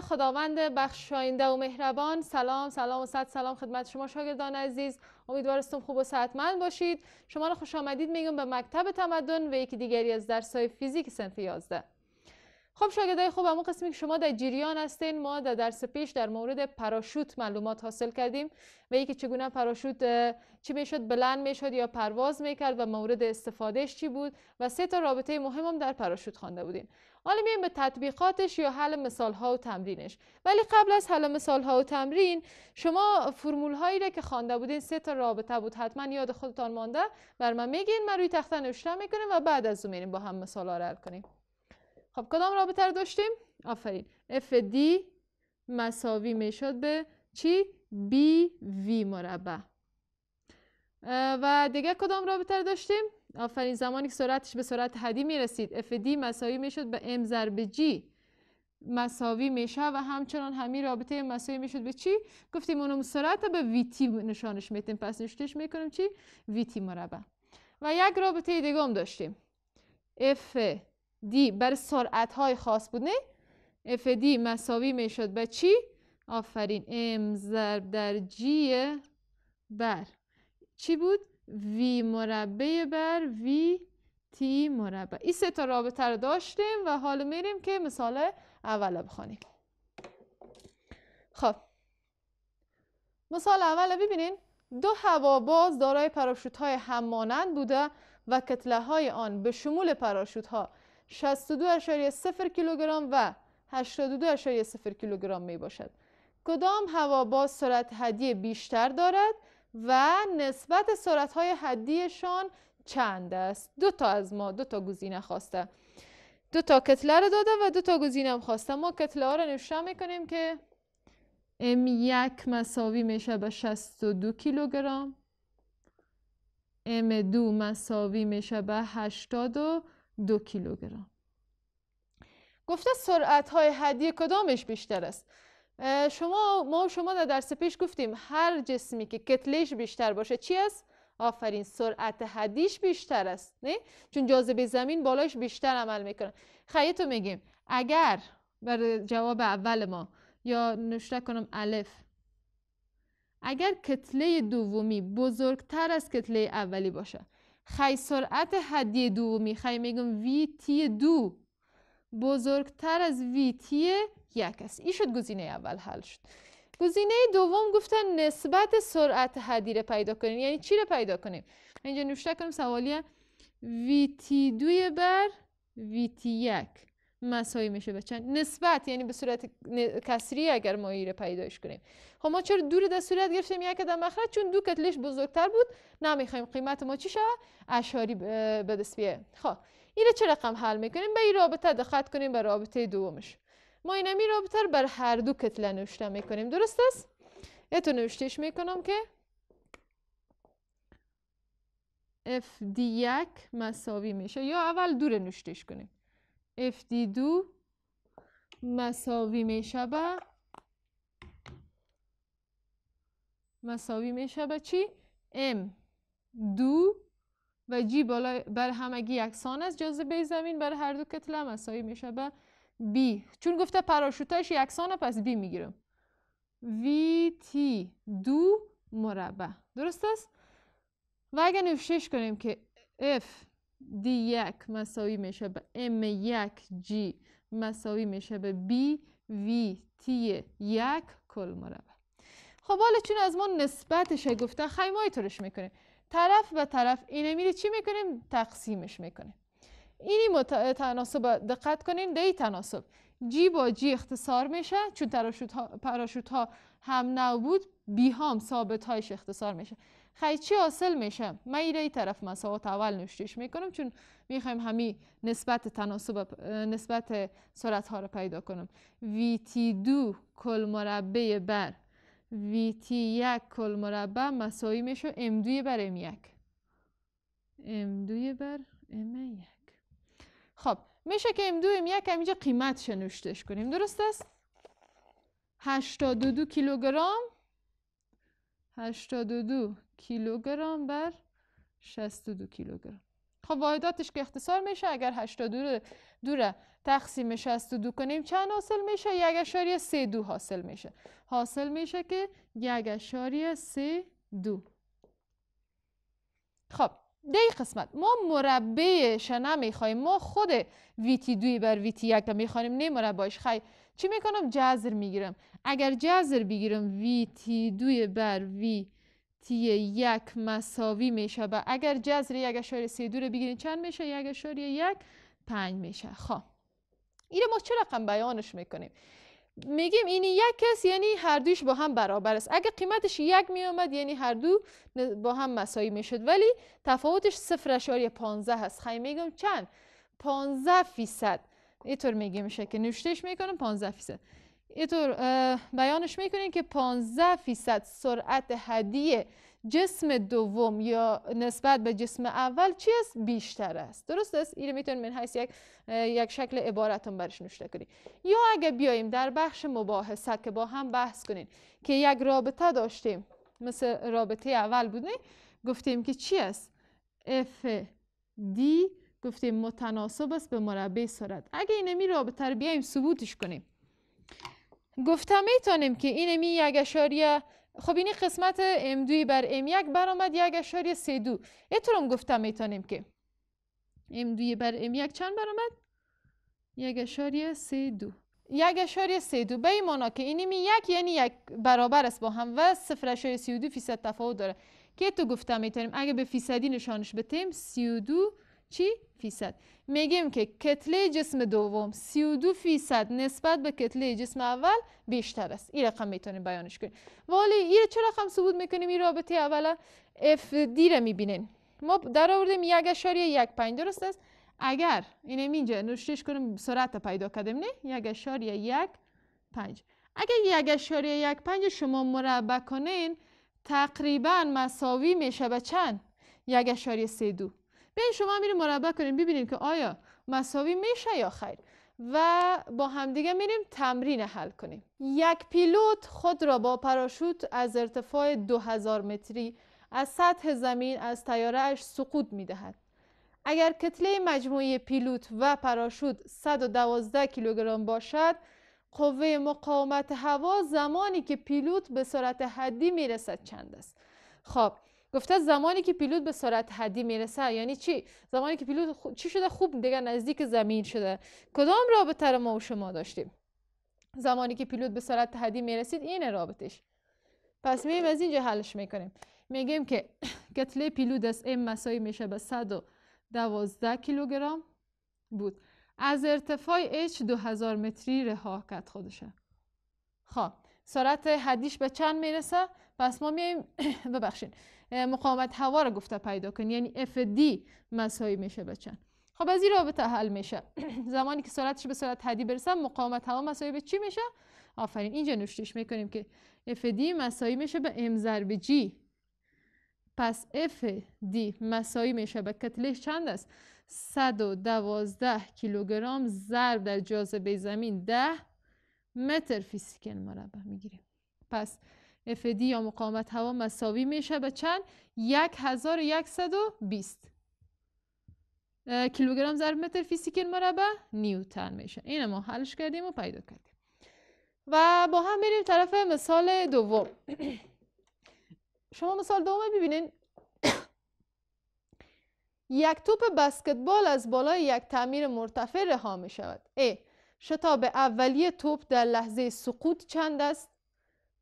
خداوند بخشاینده و مهربان سلام سلام و صد سلام خدمت شما شاگردان عزیز امیدوارستم خوب و صحتمند باشید شما را خوش آمدید میگم به مکتب تمدن و یکی دیگری از های فیزیک صنف 11 خب شاگردای خوب اما قسمی که شما در جریان هستین ما در درس پیش در مورد پراشوت معلومات حاصل کردیم و یکی چگونه پراشوت چی میشد بلند میشد یا پرواز میکرد و مورد استفادهش چی بود و سه تا رابطه مهم هم در پراشوت خوانده بودیم حالا میایم به تطبیقاتش یا حل مثال ها و تمرینش ولی قبل از حل مثال ها و تمرین شما فرمول هایی را که خوانده بودین سه تا رابطه بود حتما یاد خودتان مانده بر من میگین من روی تخته نوشته میکنیم و بعد از اون میریم با هم مثال ها حل کنیم خب کدام رابطه رو داشتیم آفرین اف دی مساوی میشد به چی بی وی مربع و دیگه کدام رابطه رو داشتیم آفرین زمانی که سرعتش به سرعت حدی می رسید اف دی مساوی می شد به ام ضرب جی مساوی میشه و همچنان همین رابطه مساوی میشد به چی گفتیم اونم سرعت به تی نشانش میتیم پس نشتش میکنیم چی تی مربع و یک رابطه دیگه هم داشتیم اف دی بر سرعت های خاص بود نه اف دی مساوی میشد به چی آفرین ام ضرب در جی بر چی بود وی مربع بر وی تی مربع این سه تا رابطه رو داشتیم و حالا میریم که مثال اول بخوانیم خب مثال اول ببینین دو هواباز دارای پراشوت های هممانند بوده و کتله های آن به شمول پراشوت ها 62.0 کیلوگرم و 82.0 کیلوگرم می باشد کدام هواباز سرعت هدیه بیشتر دارد و نسبت سرعت های حدیشان چند است دو تا از ما دو تا گزینه خواسته دو تا کتله رو داده و دو تا گزینه هم خواسته ما کتله ها رو نوشته میکنیم که M1 مساوی میشه به 62 کیلوگرم M2 مساوی میشه به 82 کیلوگرم گفته سرعت های حدی کدامش بیشتر است شما ما شما در درس پیش گفتیم هر جسمی که کتلش بیشتر باشه چی است آفرین سرعت حدیش بیشتر است نه چون جاذبه زمین بالایش بیشتر عمل میکنه خب، تو میگیم اگر بر جواب اول ما یا نشته کنم الف اگر کتله دومی بزرگتر از کتله اولی باشه خی خب، سرعت حدی دومی خی خب، میگم وی تی دو بزرگتر از وی تی یک است این شد گزینه اول حل شد گزینه دوم گفتن نسبت سرعت رو پیدا کنیم یعنی چی رو پیدا کنیم اینجا نوشته کنیم سوالیه ویتی دوی بر تی یک مساوی میشه به نسبت یعنی به صورت کسری اگر ما این رو پیدایش کنیم خب ما چرا دور در صورت گرفتیم یک در مخرج چون دو کتلش بزرگتر بود نمیخوایم قیمت ما چی شود اشاری به دست خب این چه رقم حل میکنیم به این رابطه دخط کنیم به رابطه دومش ما این امی رابطه بر هر دو کتله نوشته میکنیم درست است؟ یه تو نوشتش میکنم که FD1 مساوی میشه یا اول دور نوشتش کنیم FD2 مساوی میشه با مساوی میشه با چی؟ M دو و G بالا بر همگی یکسان است جاذبه زمین بر هر دو کتله مساوی میشه با B چون گفته پراشوتاش یکسانه پس B میگیرم T دو مربع درست است؟ و اگر نفشش کنیم که F D یک مساوی میشه به M یک G مساوی میشه به B V T یک کل مربع خب حالا چون از ما نسبتش گفته خیمای طورش میکنه طرف به طرف اینه میری چی میکنیم؟ تقسیمش میکنیم اینی تناسب دقت کنین دی تناسب جی با جی اختصار میشه چون پراشوت ها, ها هم نبود بی هم ثابت هایش اختصار میشه چی حاصل میشه من این طرف مساوات اول نشتش میکنم چون میخوایم همی نسبت تناسب نسبت سرعت ها رو پیدا کنم تی دو کل مربع بر تی یک کل مربع مساوی میشه ام دوی بر ام یک ام دوی بر ام یک خب میشه که ام دو ام یک همینجا قیمت شنوشتش کنیم درست است؟ 82 کیلوگرم 82 کیلوگرم بر 62 کیلوگرم خب واحداتش که اختصار میشه اگر 82 دوره تقسیم 62 کنیم چند حاصل میشه؟ یک اشاری 3 دو حاصل میشه حاصل میشه که یک اشاری 3 دو خب دی قسمت ما مربعش میخوایم ما خود ویتی دوی بر ویتی یک میخوایم، نه مربعش خی چی میکنم جذر میگیرم اگر جذر بگیرم ویتی دوی بر وی تی یک مساوی میشه با اگر جذر یک اشاره سی دو رو بگیریم چند میشه یک اشاره یک پنج میشه خب را ما چه رقم بیانش میکنیم میگیم اینی یک کس یعنی هر دویش با هم برابر است اگر قیمتش یک می آمد یعنی هر دو با هم مساوی میشد ولی تفاوتش پانزه هست خیلی خب، میگم چند پانزه فیصد اینطور میگیم میشه که نوشتهش میکنم پانزه فیصد یه طور بیانش میکنین که 15 فیصد سرعت هدیه جسم دوم یا نسبت به جسم اول چی است بیشتر است درست است این میتونیم من یک یک شکل عبارتون برش نوشته کنیم یا اگه بیاییم در بخش مباحثه که با هم بحث کنیم که یک رابطه داشتیم مثل رابطه اول بودنی گفتیم که چی است اف دی گفتیم متناسب است به مربع سرعت اگه اینمی رابطه رو بیایم ثبوتش کنیم گفتم میتونیم که این میگشاریه خب این خسمت ام2 بر X برآد یاگشار CD2 اطور اون گفتم میتونیم که ام2 بر چند برآد؟یهگشار CD2 یاگشار CD2 به منناکه این 1 یعنی یک برابر است با هم و سفرشار co فیصد تفاوت داره که تو گفتم میتونیم اگه به فیصد اینشانش به تیمز چی؟ فیصد میگیم که کتله جسم دوم 32 فیصد نسبت به کتله جسم اول بیشتر است این رقم میتونیم بیانش کنیم ولی این چه رقم ثبوت میکنیم این رابطه اولا اف دی را میبینین ما در آوردیم یک اشاری یک پنج درست است اگر اینه اینجا نوشتش کنیم سرعت پیدا کردیم نه یک اشاری یک پنج اگر یک اشاری یک پنج شما مربع کنین تقریبا مساوی میشه به چند؟ یک اشاری دو بین شما میریم مربع کنیم ببینیم که آیا مساوی میشه یا خیر و با همدیگه میریم تمرین حل کنیم یک پیلوت خود را با پراشوت از ارتفاع 2000 متری از سطح زمین از تیارهش سقوط میدهد اگر کتله مجموعی پیلوت و پاراشوت 112 کیلوگرم باشد قوه مقاومت هوا زمانی که پیلوت به سرعت حدی میرسد چند است خب گفته زمانی که پیلوت به سرعت حدی میرسه یعنی چی زمانی که پیلوت چی شده خوب دیگه نزدیک زمین شده کدام رابطه رو ما و شما داشتیم زمانی که پیلوت به سرعت حدی میرسید اینه رابطش پس میم از اینجا حلش میکنیم میگیم که کتله پیلوت از ام مسایی میشه به 112 کیلوگرم بود از ارتفاع H 2000 متری رها کرد خودشه خب سرعت حدیش به چند میرسه پس ما میایم ببخشید مقاومت هوا رو گفته پیدا کنیم یعنی اف دی مساوی میشه به چند خب از این رابطه حل میشه زمانی که سرعتش به سرعت حدی برسه مقاومت هوا مساوی به چی میشه آفرین اینجا نوشتش میکنیم که دی مساوی میشه به ام ضرب جی. پس دی مساوی میشه به کتله چند است 112 کیلوگرم ضرب در جاذبه زمین 10 متر فیسیکل مربع میگیریم پس افدی یا مقاومت هوا مساوی میشه به چند؟ یک کیلوگرم ضرب متر فیزیکی مربع نیوتن میشه این ما حلش کردیم و پیدا کردیم و با هم میریم طرف مثال دوم شما مثال دوم ببینین یک توپ بسکتبال از بالای یک تعمیر مرتفع رها می شود ا شتاب اولیه توپ در لحظه سقوط چند است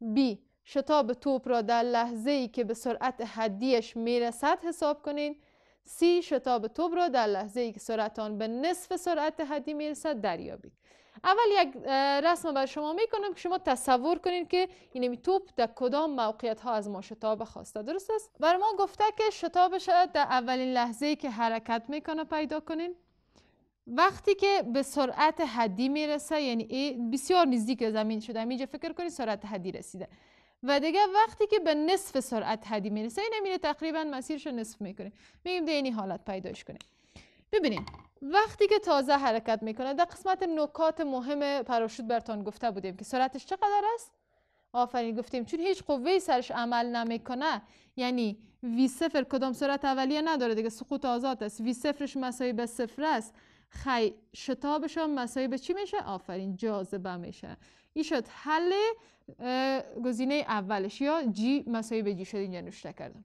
بی شتاب توپ را در لحظه ای که به سرعت حدیش میرسد حساب کنین سی شتاب توپ را در لحظه ای که سرعت به نصف سرعت حدی میرسد دریابید اول یک رسم بر شما میکنم که شما تصور کنین که این توپ در کدام موقعیت ها از ما شتاب خواسته درست است بر ما گفته که شتاب شاید در اولین لحظه ای که حرکت میکنه پیدا کنین وقتی که به سرعت حدی میرسه یعنی بسیار نزدیک زمین شده اینجا فکر کنید سرعت حدی رسیده و دیگه وقتی که به نصف سرعت حدی میرسه اینه میره تقریبا مسیرش رو نصف میکنه میگیم دیگه این حالت پیداش کنه ببینید وقتی که تازه حرکت میکنه در قسمت نکات مهم پراشوت برتان گفته بودیم که سرعتش چقدر است آفرین گفتیم چون هیچ قوه سرش عمل نمیکنه یعنی وی صفر کدام سرعت اولیه نداره دیگه سقوط آزاد است وی صفرش مسایی به صفر است خی شتابش هم مسایب چی میشه؟ آفرین جاذبه میشه این شد حل گزینه اولش یا جی مسایب جی شد اینجا نوشته کردم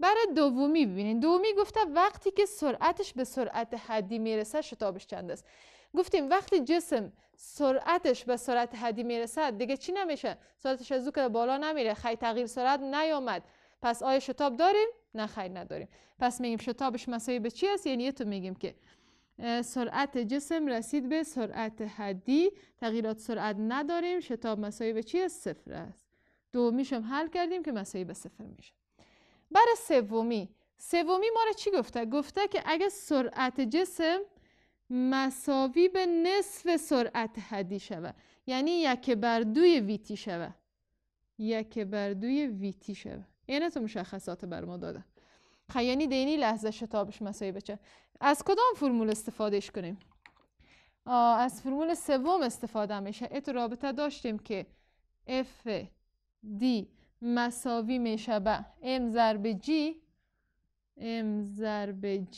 برای دومی ببینید دومی گفته وقتی که سرعتش به سرعت حدی میرسه شتابش چند است گفتیم وقتی جسم سرعتش به سرعت حدی میرسه دیگه چی نمیشه سرعتش از که بالا نمیره خی تغییر سرعت نیامد پس آیا شتاب داریم نه خیر نداریم پس میگیم شتابش مسایب به چی است یعنی تو میگیم که سرعت جسم رسید به سرعت حدی تغییرات سرعت نداریم شتاب مساوی به چی صفر است دو میشم حل کردیم که مساوی به صفر میشه برای سومی سومی ما رو چی گفته گفته که اگه سرعت جسم مساوی به نصف سرعت حدی شود یعنی یک بر دوی ویتی شود یک بر دوی ویتی شود اینه یعنی تو مشخصات بر ما دادن خیانی دینی لحظه شتابش مساوی بچه از کدام فرمول استفادهش کنیم از فرمول سوم استفاده میشه اتو رابطه داشتیم که F دی مساوی میشه به M ضرب G M ضرب G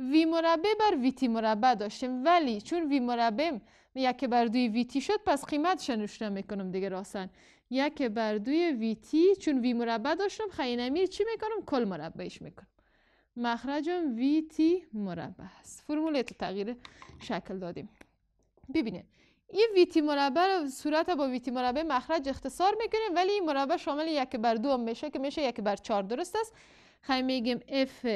V مربع بر ویتی مربع داشتیم ولی چون V مربع یک بر دوی ویتی شد پس قیمتش نوشته میکنم دیگه راستن یک بر دوی وی تی چون وی مربع داشتم نمیر چی میکنم کل مربعش میکنم مخرجم وی تی مربع است فرمول تو تغییر شکل دادیم ببینید این وی تی مربع صورت با وی تی مربع مخرج اختصار میکنیم ولی این مربع شامل یک بر دو هم میشه که میشه یک بر چار درست است خیلی میگیم اف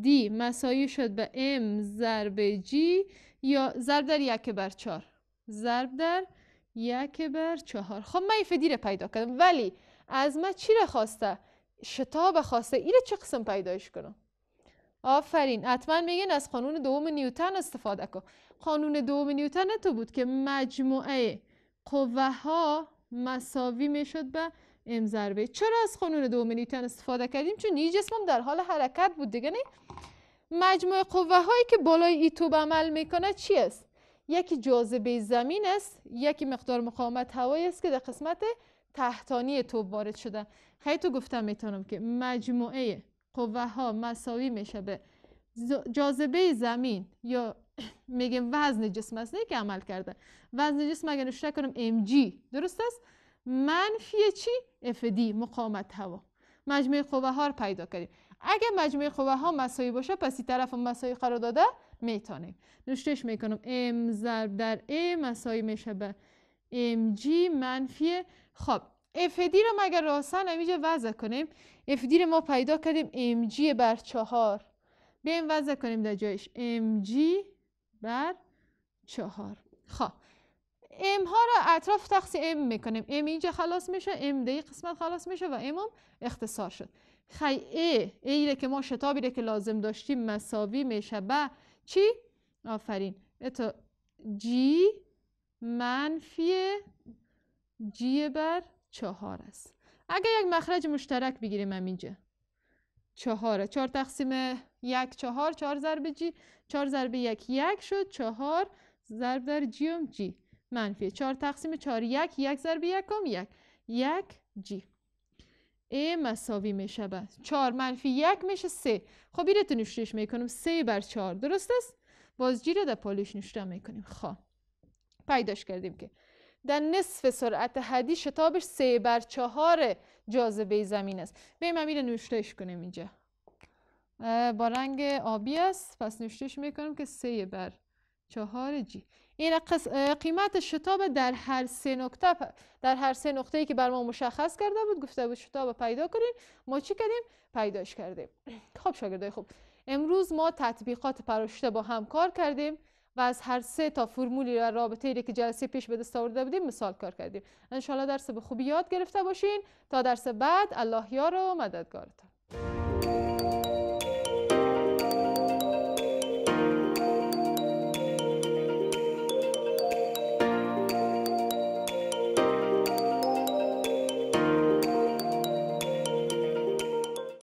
دی مساوی شد به ام ضرب جی یا ضرب در یک بر چهار ضرب در یک بر چهار خب من رو پیدا کردم ولی از من چی را خواسته شتاب خواسته این چه قسم پیدایش کنم آفرین حتما میگن از قانون دوم نیوتن استفاده کن قانون دوم نیوتن تو بود که مجموعه قوه ها مساوی میشد به ام ضربه چرا از قانون دوم نیوتن استفاده کردیم چون این جسمم در حال حرکت بود دیگه نه مجموعه قوه هایی که بالای ای توب عمل میکنه چی یکی جاذبه زمین است یکی مقدار مقاومت هوایی است که در قسمت تحتانی توپ وارد شده خیلی تو گفتم میتونم که مجموعه قوه ها مساوی میشه به جاذبه زمین یا میگیم وزن جسم است نه که عمل کرده وزن جسم اگر نشته کنم mg درست است منفی چی fd مقاومت هوا مجموعه قوه ها رو پیدا کردیم اگه مجموعه قوه ها مساوی باشه پس این طرف مساوی قرار داده میتانیم نوشتش میکنم ام ضرب در ا مسای میشه به ام جی منفی خب افدی رو مگر راستا اینجا وضع کنیم افدی رو ما پیدا کردیم ام جی بر چهار بیم وضع کنیم در جایش ام جی بر چهار خب ام ها رو اطراف تقسیم ام میکنیم ام اینجا خلاص میشه ام دی قسمت خلاص میشه و ام هم اختصار شد خی ای ای که ما شتابی که لازم داشتیم مساوی میشه به چی؟ آفرین اتا جی منفی جی بر چهار است اگه یک مخرج مشترک بگیریم هم اینجا چهاره چهار تقسیم یک چهار چهار ضرب جی چهار ضرب یک یک شد چهار ضرب در جی هم جی منفی چهار تقسیم چهار یک یک ضرب یک هم یک یک جی A مساوی می شود 4 منفی 1 میشه 3 خب این رو نشریش میکنیم 3 بر 4 درست است باز جی رو در پالیش نشته میکنیم خب پیداش کردیم که در نصف سرعت حدی شتابش 3 بر 4 جاذبه زمین است بیم امیر نوشتهش کنیم اینجا با رنگ آبی است پس نوشتهش میکنم که 3 بر 4 جی این قیمت شتاب در هر سه نقطه در هر سه نقطه ای که بر ما مشخص کرده بود گفته بود شتاب پیدا کنیم ما چی کردیم پیداش کردیم خب شاگردای خوب امروز ما تطبیقات پراشته با هم کار کردیم و از هر سه تا فرمولی و رابطه ای که جلسه پیش به دست آورده بودیم مثال کار کردیم ان درس به خوبی یاد گرفته باشین تا درس بعد الله یار و مددگارتان